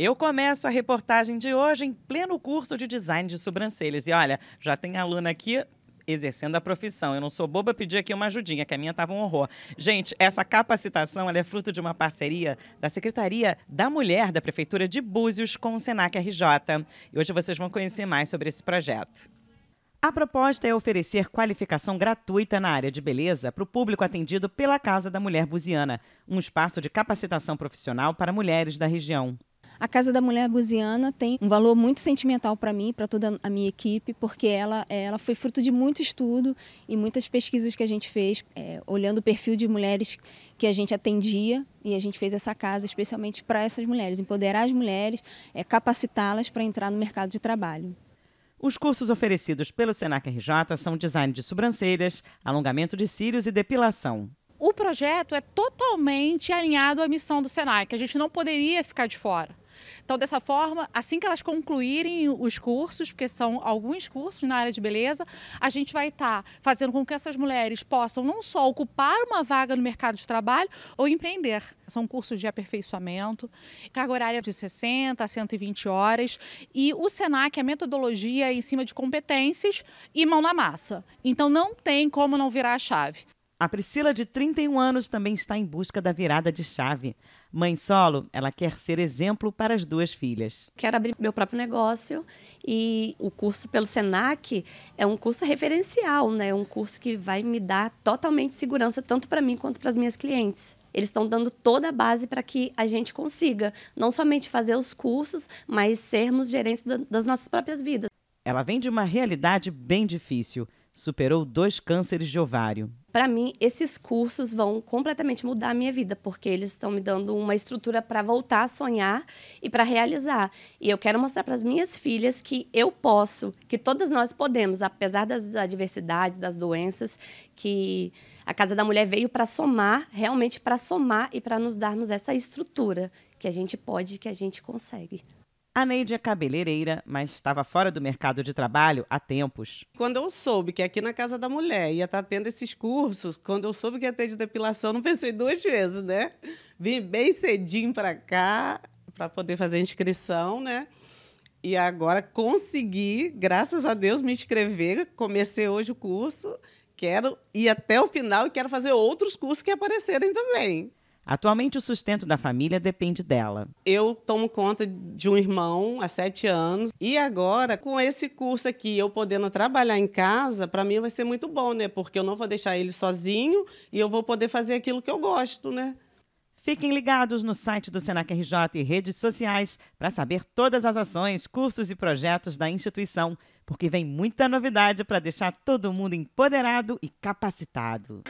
Eu começo a reportagem de hoje em pleno curso de design de sobrancelhas. E olha, já tem aluna aqui exercendo a profissão. Eu não sou boba pedi aqui uma ajudinha, que a minha estava um horror. Gente, essa capacitação é fruto de uma parceria da Secretaria da Mulher da Prefeitura de Búzios com o Senac RJ. E hoje vocês vão conhecer mais sobre esse projeto. A proposta é oferecer qualificação gratuita na área de beleza para o público atendido pela Casa da Mulher Buziana, um espaço de capacitação profissional para mulheres da região. A Casa da Mulher Abusiana tem um valor muito sentimental para mim, para toda a minha equipe, porque ela, eh, ela foi fruto de muito estudo e muitas pesquisas que a gente fez, é, olhando o perfil de mulheres que a gente atendia e a gente fez essa casa especialmente para essas mulheres, empoderar as mulheres, é, capacitá-las para entrar no mercado de trabalho. Os cursos oferecidos pelo Senac RJ são design de sobrancelhas, alongamento de cílios e depilação. O projeto é totalmente alinhado à missão do Senac, a gente não poderia ficar de fora. Então, dessa forma, assim que elas concluírem os cursos, porque são alguns cursos na área de beleza, a gente vai estar tá fazendo com que essas mulheres possam não só ocupar uma vaga no mercado de trabalho ou empreender. São cursos de aperfeiçoamento, carga horária de 60 a 120 horas e o SENAC, a metodologia é em cima de competências e mão na massa. Então, não tem como não virar a chave. A Priscila, de 31 anos, também está em busca da virada de chave. Mãe solo, ela quer ser exemplo para as duas filhas. Quero abrir meu próprio negócio e o curso pelo SENAC é um curso referencial, né? Um curso que vai me dar totalmente segurança tanto para mim quanto para as minhas clientes. Eles estão dando toda a base para que a gente consiga não somente fazer os cursos, mas sermos gerentes das nossas próprias vidas. Ela vem de uma realidade bem difícil superou dois cânceres de ovário. Para mim, esses cursos vão completamente mudar a minha vida, porque eles estão me dando uma estrutura para voltar a sonhar e para realizar. E eu quero mostrar para as minhas filhas que eu posso, que todas nós podemos, apesar das adversidades, das doenças, que a Casa da Mulher veio para somar, realmente para somar e para nos darmos essa estrutura que a gente pode, que a gente consegue. A Neide é cabeleireira, mas estava fora do mercado de trabalho há tempos. Quando eu soube que é aqui na Casa da Mulher ia estar tá tendo esses cursos, quando eu soube que ia ter de depilação, não pensei duas vezes, né? Vim bem cedinho para cá para poder fazer a inscrição, né? E agora consegui, graças a Deus, me inscrever. Comecei hoje o curso. Quero ir até o final e quero fazer outros cursos que aparecerem também. Atualmente, o sustento da família depende dela. Eu tomo conta de um irmão há sete anos e agora, com esse curso aqui, eu podendo trabalhar em casa, para mim vai ser muito bom, né? Porque eu não vou deixar ele sozinho e eu vou poder fazer aquilo que eu gosto, né? Fiquem ligados no site do Senac RJ e redes sociais para saber todas as ações, cursos e projetos da instituição, porque vem muita novidade para deixar todo mundo empoderado e capacitado.